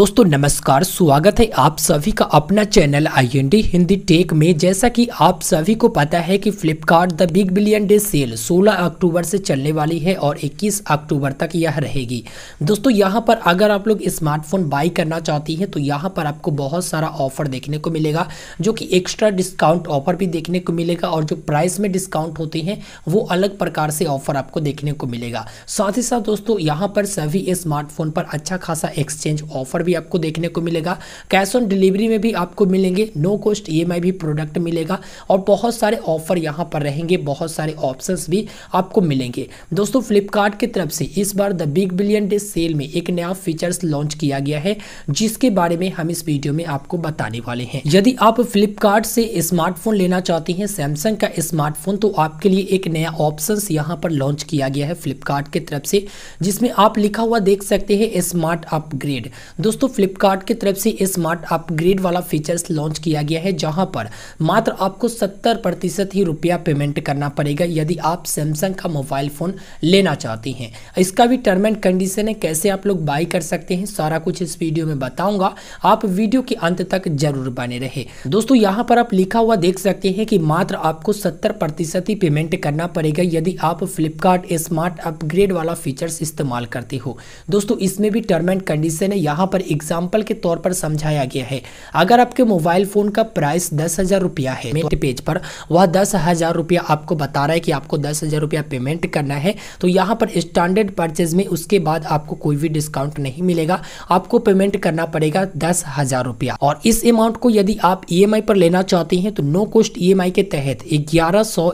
दोस्तों नमस्कार स्वागत है आप सभी का अपना चैनल आईएनडी हिंदी टेक में जैसा कि आप सभी को पता है कि Flipkart the big billion day sale 16 अक्टूबर से चलने वाली है और 21 अक्टूबर तक यह रहेगी दोस्तों यहां पर अगर आप लोग स्मार्टफोन बाई करना चाहती हैं तो यहां पर आपको बहुत सारा ऑफर देखने को मिलेगा जो कि एक्स्ट्रा डिस्काउंट ऑफर भी देखने को मिलेगा और जो प्राइस में डिस्काउंट होते हैं वो अलग प्रकार से ऑफर आपको देखने को मिलेगा साथ ही साथ दोस्तों यहाँ पर सभी स्मार्टफोन पर अच्छा खासा एक्सचेंज ऑफर भी आपको देखने को मिलेगा कैश ऑन डिलीवरी में भी आपको मिलेंगे नो कॉस्ट ई भी प्रोडक्ट मिलेगा और बहुत सारे ऑफर यहाँ पर रहेंगे बहुत सारे ऑप्शन भी आपको मिलेंगे दोस्तों फ्लिपकार्ट की तरफ से इस बार the big billion day sale में एक नया फीचर्स लॉन्च किया गया है जिसके बारे में हम इस वीडियो में आपको बताने वाले हैं यदि आप फ्लिपकार्ट से स्मार्टफोन लेना चाहते हैं सैमसंग का स्मार्टफोन तो आपके लिए एक नया ऑप्शन यहां पर लॉन्च किया गया है फ्लिपकार्ट की तरफ से जिसमें आप लिखा हुआ देख सकते हैं स्मार्ट अपग्रेड दोस्तों दोस्तों फ्लिपकार्ट की तरफ से स्मार्ट अपग्रेड वाला फीचर्स लॉन्च किया गया है जहां पर मात्र आपको 70 प्रतिशत ही रुपया पेमेंट करना पड़ेगा यदि आप सैमसंग का मोबाइल फ़ोन लेना चाहती हैं इसका भी टर्म एंड कंडीशन है कैसे आप लोग बाई कर सकते हैं सारा कुछ इस वीडियो में बताऊंगा आप वीडियो के अंत तक जरूर बने रहे दोस्तों यहाँ पर आप लिखा हुआ देख सकते हैं कि मात्र आपको सत्तर प्रतिशत ही पेमेंट करना पड़ेगा यदि आप फ्लिपकार्ट स्मार्ट अपग्रेड वाला फीचर्स इस्तेमाल करते हो दोस्तों इसमें भी टर्म एंड कंडीशन है यहाँ पर पर एग्जाम्पल के तौर पर समझाया गया है अगर आपके मोबाइल फ़ोन का प्राइस दस हज़ार रुपया है तो पेज पर वह दस हज़ार रुपया आपको बता रहा है कि आपको दस हज़ार रुपया पेमेंट करना है तो यहाँ पर स्टैंडर्ड परचेज में उसके बाद आपको कोई भी डिस्काउंट नहीं मिलेगा आपको पेमेंट करना पड़ेगा दस हज़ार रुपया और इस अमाउंट को यदि आप ई e पर लेना चाहते हैं तो नो कॉस्ट ई के तहत ग्यारह सौ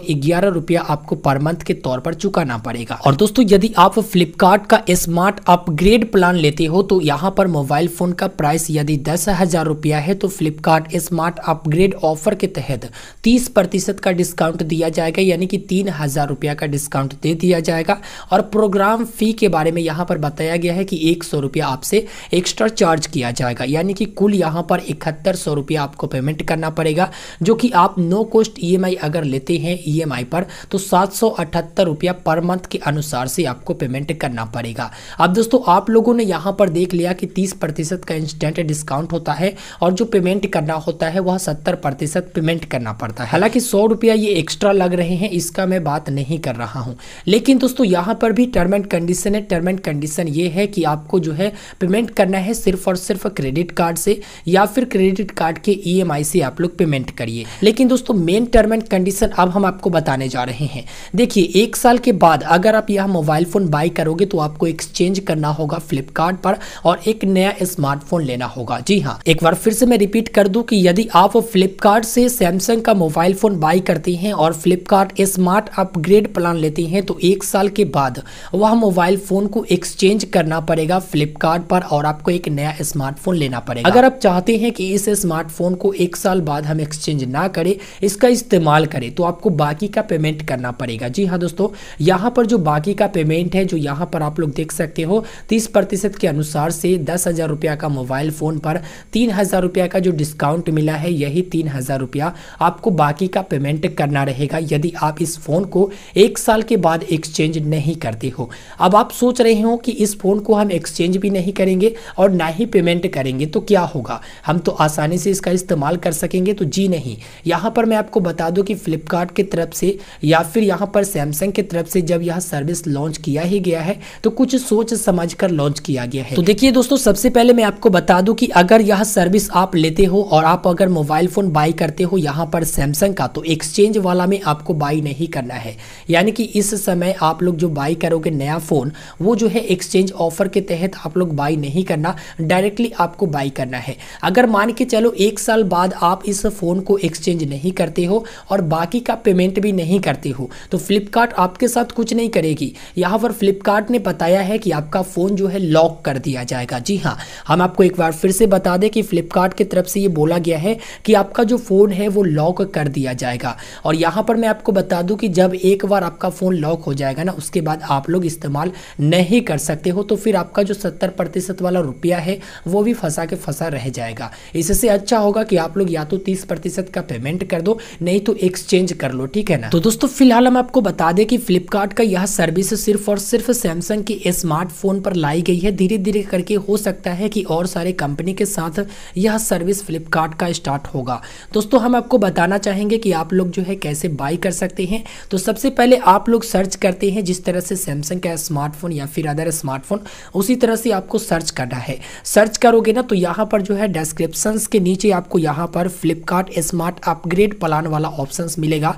रुपया आपको पर मंथ के तौर पर चुकाना पड़ेगा और दोस्तों यदि आप फ्लिपकार्ट का स्मार्ट अपग्रेड प्लान लेते हो तो यहाँ पर मोबाइल मोबाइल फ़ोन का प्राइस यदि दस हज़ार रुपया है तो फ्लिपकार्ट स्मार्ट अपग्रेड ऑफर के तहत तीस प्रतिशत का डिस्काउंट दिया जाएगा यानी कि तीन हज़ार रुपया का डिस्काउंट दे दिया जाएगा और प्रोग्राम फ़ी के बारे में यहां पर बताया गया है कि एक सौ रुपया आपसे एक्स्ट्रा चार्ज किया जाएगा यानी कि कुल यहाँ पर इकहत्तर सौ रुपया आपको पेमेंट करना पड़ेगा जो कि आप नो कॉस्ट ईएमआई अगर लेते हैं ईएमआई पर तो सात सौ अठहत्तर रुपया पर मंथ के अनुसार से आपको पेमेंट करना पड़ेगा अब दोस्तों आप लोगों ने यहाँ पर देख लिया कि तीस प्रतिशत का इंस्टेंट डिस्काउंट होता है और जो पेमेंट करना होता है वह सत्तर प्रतिशत पेमेंट करना पड़ता है हालांकि सौ रुपया ये एक्स्ट्रा लग रहे हैं इसका मैं बात नहीं कर रहा हूँ लेकिन दोस्तों यहाँ पर भी टर्म एंड कंडीशन है टर्म एंड कंडीशन ये है कि आपको जो है पेमेंट करना है सिर्फ और सिर्फ क्रेडिट कार्ड से या फिर क्रेडिट कार्ड के ई e से आप लोग पेमेंट करिए लेकिन दोस्तों मेन टर्म एंड कंडीशन अब हम आपको बताने जा रहे हैं देखिए एक साल के बाद अगर आप यह मोबाइल फ़ोन बाई करोगे तो आपको एक्सचेंज करना होगा फ्लिपकार्ट पर और एक नया स्मार्टफोन लेना होगा जी हाँ एक बार फिर से मैं रिपीट कर दूं कि यदि आप फ्लिपकार्ट से सैमसंग का मोबाइल फोन बाई करते हैं और फ्लिपकार्ट स्मार्ट अपग्रेड प्लान लेते हैं तो एक साल के बाद वह मोबाइल फोन को एक्सचेंज करना पड़ेगा फ्लिपकार्ट पर और आपको एक नया स्मार्टफोन लेना पड़ेगा अगर आप चाहते हैं कि इस स्मार्टफोन को एक साल बाद हम एक्सचेंज ना करें इसका इस्तेमाल करें तो आपको बाकी का पेमेंट करना पड़ेगा जी हाँ दोस्तों यहाँ पर जो बाकी का पेमेंट है जो यहाँ पर आप लोग देख सकते हो तीस के अनुसार से दस हज़ार रुपया का मोबाइल फ़ोन पर तीन हज़ार रुपया का जो डिस्काउंट मिला है यही तीन हज़ार रुपया आपको बाकी का पेमेंट करना रहेगा यदि आप इस फ़ोन को एक साल के बाद एक्सचेंज नहीं करते हो अब आप सोच रहे हो कि इस फ़ोन को हम एक्सचेंज भी नहीं करेंगे और ना ही पेमेंट करेंगे तो क्या होगा हम तो आसानी से इसका इस्तेमाल कर सकेंगे तो जी नहीं यहाँ पर मैं आपको बता दूँ कि फ्लिपकार्ट की तरफ से या फिर यहाँ पर सैमसंग की तरफ से जब यह सर्विस लॉन्च किया ही गया है तो कुछ सोच समझकर लॉन्च किया गया है तो देखिए दोस्तों सबसे पहले मैं आपको बता दूं कि अगर यह सर्विस आप लेते हो और आप अगर मोबाइल फ़ोन बाई करते हो यहाँ पर सैमसंग का तो एक्सचेंज वाला में आपको बाई नहीं करना है यानी कि इस समय आप लोग जो बाई करोगे नया फ़ोन वो जो है एक्सचेंज ऑफर के तहत आप लोग बाई नहीं करना डायरेक्टली आपको बाई करना है अगर मान के चलो एक साल बाद आप इस फ़ोन को एक्सचेंज नहीं करते हो और बाकी का पेमेंट भी नहीं करते हो तो फ्लिपकार्ट आपके साथ कुछ नहीं करेगी यहाँ पर फ्लिपकार्ट ने बताया है कि आपका फ़ोन जो है लॉक कर दिया जाएगा जी हाँ हम आपको एक बार फिर से बता दें कि फ्लिपकार्ट की तरफ से ये बोला गया है कि आपका जो फ़ोन है वो लॉक कर दिया जाएगा और यहाँ पर मैं आपको बता दूँ कि जब एक बार आपका फ़ोन लॉक हो जाएगा ना उसके बाद आप लोग इस्तेमाल नहीं कर सकते हो तो फिर आपका जो सत्तर प्रतिशत वाला रुपया है वो भी फंसा के फंसा रह जाएगा इससे अच्छा होगा कि आप लोग या तो तीस प्रतिशत का पेमेंट कर दो नहीं तो एक्सचेंज कर लो ठीक है ना तो दोस्तों फिलहाल हम आपको बता दें कि फ्लिपकार्ट का यह सर्विस सिर्फ और सिर्फ सैमसंग के स्मार्टफोन पर लाई गई है धीरे धीरे करके हो सकता है गया है कि और सारे कंपनी के साथ यह सर्विस फ्लिपकार्ट का स्टार्ट होगा दोस्तों हम आपको बताना चाहेंगे कि आप लोग जो है कैसे बाई कर सकते हैं तो सबसे पहले आप लोग सर्च करते हैं जिस तरह से सैमसंग का स्मार्टफोन या फिर अदर स्मार्टफोन उसी तरह से आपको सर्च करना है सर्च करोगे ना तो यहाँ पर जो है डिस्क्रिप्शन के नीचे आपको यहाँ पर फ्लिपकार्ट स्मार्ट अपग्रेड प्लान वाला ऑप्शन मिलेगा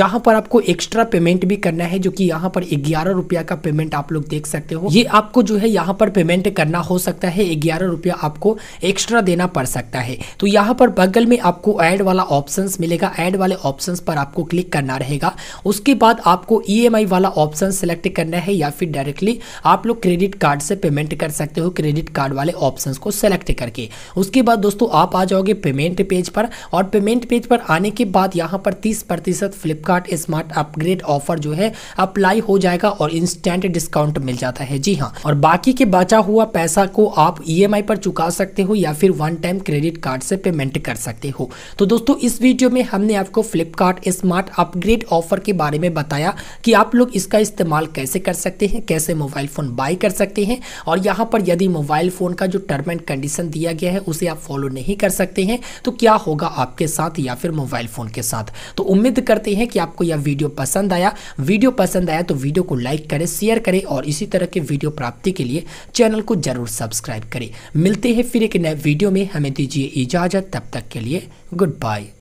जहाँ पर आपको एक्स्ट्रा पेमेंट भी करना है जो कि यहाँ पर ग्यारह रुपया का पेमेंट आप लोग देख सकते हो ये आपको जो है यहाँ पर पेमेंट करना हो सकता है ग्यारह रुपया आपको एक्स्ट्रा देना पड़ सकता है तो यहाँ पर बगल में आपको ऐड वाला ऑप्शन मिलेगा ऐड वाले ऑप्शन पर आपको क्लिक करना रहेगा उसके बाद आपको ई e वाला ऑप्शन सेलेक्ट करना है या फिर डायरेक्टली आप लोग क्रेडिट कार्ड से पेमेंट कर सकते हो क्रेडिट कार्ड वाले ऑप्शन को सेलेक्ट करके उसके बाद दोस्तों आप आ जाओगे पेमेंट पेज पर और पेमेंट पेज पर आने के बाद यहाँ पर तीस प्रतिशत फ्लिपकार्ट स्मार्ट अपग्रेड ऑफर जो है अप्लाई हो जाएगा और इंस्टेंट डिस्काउंट मिल जाता है जी हाँ और बाकी के बचा हुआ पैसा को आप ई e पर चुका सकते हो या फिर वन टाइम क्रेडिट कार्ड से पेमेंट कर सकते हो तो दोस्तों इस वीडियो में हमने आपको फ्लिपकार्ट स्मार्ट अपग्रेड ऑफर के बारे में बताया कि आप लोग इसका इस्तेमाल कैसे कर सकते हैं कैसे मोबाइल फ़ोन बाई कर सकते हैं और यहाँ पर यदि मोबाइल फ़ोन का जो टर्म एंड कंडीशन दिया गया है उसे आप फॉलो नहीं कर सकते हैं तो क्या होगा आपके साथ या फिर मोबाइल फ़ोन के साथ तो उम्मीद करते हैं कि आपको यह वीडियो पसंद आया वीडियो पसंद आया तो वीडियो को लाइक करें शेयर करें और इसी तरह के वीडियो प्राप्ति के लिए चैनल को जरूर सब्सक्राइब करें मिलते हैं फिर एक नए वीडियो में हमें दीजिए इजाज़त तब तक के लिए गुड बाय